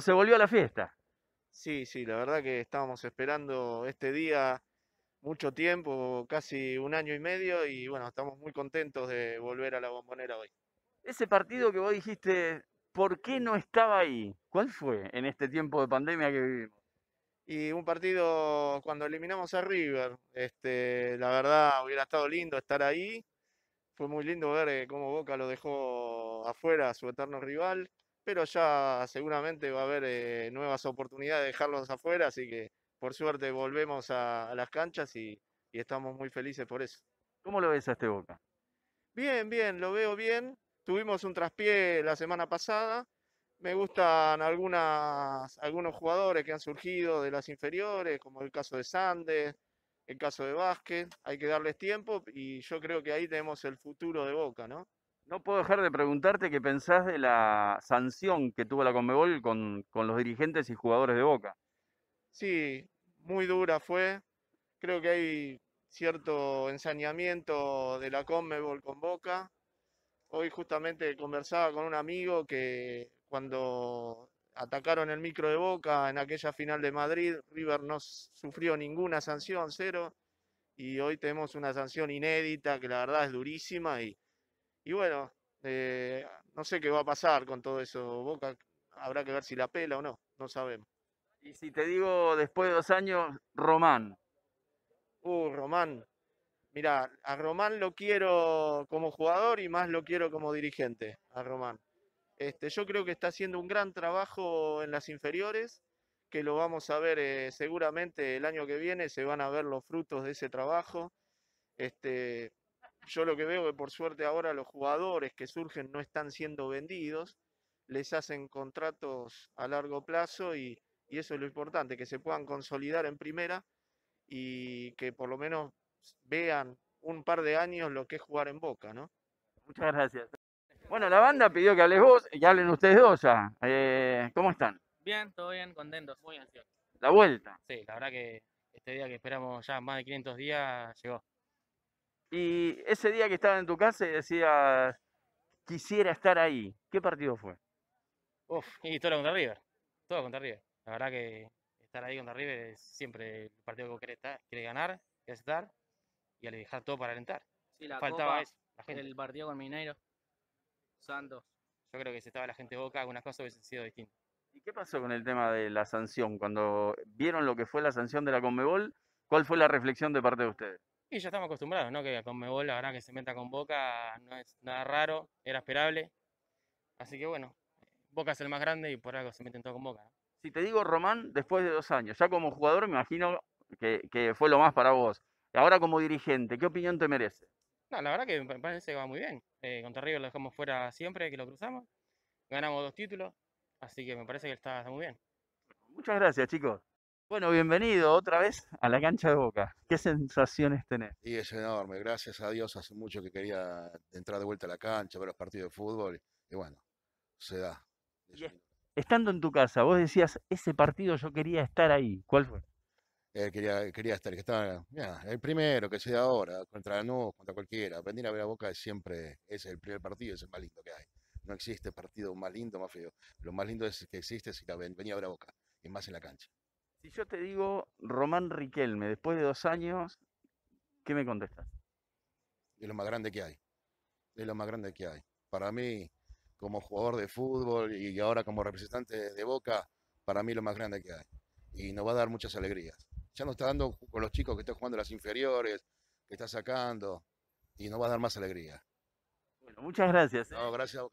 se volvió a la fiesta. Sí, sí, la verdad que estábamos esperando este día mucho tiempo, casi un año y medio, y bueno, estamos muy contentos de volver a la bombonera hoy. Ese partido que vos dijiste, ¿por qué no estaba ahí? ¿Cuál fue en este tiempo de pandemia que vivimos? Y un partido cuando eliminamos a River, este, la verdad hubiera estado lindo estar ahí. Fue muy lindo ver eh, cómo Boca lo dejó afuera a su eterno rival pero ya seguramente va a haber eh, nuevas oportunidades de dejarlos afuera, así que por suerte volvemos a, las canchas y, estamos muy felices por eso. ¿Cómo lo ves a este Boca? Bien, bien, lo veo bien. Tuvimos un traspié la semana pasada. Me gustan algunos jugadores que han surgido de las inferiores, como el caso de Sandes, el caso de Vázquez. Hay que darles tiempo y yo creo que ahí tenemos el futuro de Boca, ¿no? No puedo dejar de preguntarte qué pensás de la sanción que tuvo la Conmebol con, los dirigentes y jugadores de Boca. Sí, muy dura fue. Creo que hay cierto ensañamiento de la Conmebol con Boca. Hoy justamente conversaba con un amigo que cuando atacaron el micro de Boca en aquella final de Madrid, River no sufrió ninguna sanción, cero, y hoy tenemos una sanción inédita que la verdad es durísima y y bueno, eh, no sé qué va a pasar con todo eso. Boca habrá que ver si la pela o no, no sabemos. Y si te digo después de dos años, Román. Uh, Román. Mira, a Román lo quiero como jugador y más lo quiero como dirigente, a Román. Este, yo creo que está haciendo un gran trabajo en las inferiores, que lo vamos a ver eh, seguramente el año que viene, se van a ver los frutos de ese trabajo. Este, yo lo que veo que por suerte ahora los jugadores que surgen no están siendo vendidos, les hacen contratos a largo plazo y, eso es lo importante, que se puedan consolidar en primera y que por lo menos vean un par de años lo que es jugar en Boca, ¿no? Muchas gracias. Bueno, la banda pidió que hables vos y hablen ustedes dos ya. Eh, ¿Cómo están? Bien, todo bien, contentos, muy ansiosos. ¿La vuelta? Sí, la verdad que este día que esperamos ya más de 500 días llegó. Y ese día que estaba en tu casa y decías, quisiera estar ahí, ¿qué partido fue? Uf, y todo contra River. Todo contra River. La verdad que estar ahí contra River es siempre el partido que quiere ganar, quiere estar y al dejar todo para alentar. Sí, la Faltaba eso. La gente. El partido con Mineiro, Santos. Yo creo que si estaba la gente boca, algunas cosas hubiesen sido distintas. ¿Y qué pasó con el tema de la sanción? Cuando vieron lo que fue la sanción de la Conmebol, ¿cuál fue la reflexión de parte de ustedes? Y ya estamos acostumbrados, ¿no? Que con Mebol, la verdad que se meta con Boca no es nada raro, era esperable. Así que bueno, Boca es el más grande y por algo se meten todo con Boca. Si te digo Román, después de dos años, ya como jugador me imagino que, fue lo más para vos. Y ahora como dirigente, ¿qué opinión te merece? No, la verdad que me parece que va muy bien. Eh, contra River lo dejamos fuera siempre, que lo cruzamos. Ganamos dos títulos, así que me parece que está muy bien. Muchas gracias, chicos. Bueno, bienvenido otra vez a la cancha de Boca. ¿Qué sensaciones tenés? Y es enorme, gracias a Dios. Hace mucho que quería entrar de vuelta a la cancha, ver los partidos de fútbol. Y, bueno, se da. estando en tu casa, vos decías, ese partido yo quería estar ahí. ¿Cuál fue? Eh, quería, quería estar, que estaba, el primero que sea ahora, contra la nube, contra cualquiera. Venir a ver a Boca es siempre, es el primer partido, es el más lindo que hay. No existe partido más lindo, más feo. Lo más lindo es que existe es que venía a ver a Boca, y más en la cancha. Si yo te digo Román Riquelme, después de dos años, ¿qué me contestas? Es lo más grande que hay. Es lo más grande que hay. Para mí, como jugador de fútbol y ahora como representante de Boca, para mí lo más grande que hay. Y nos va a dar muchas alegrías. Ya nos está dando con los chicos que están jugando las inferiores, que está sacando, y nos va a dar más alegría. Bueno, muchas gracias. ¿eh? No, gracias.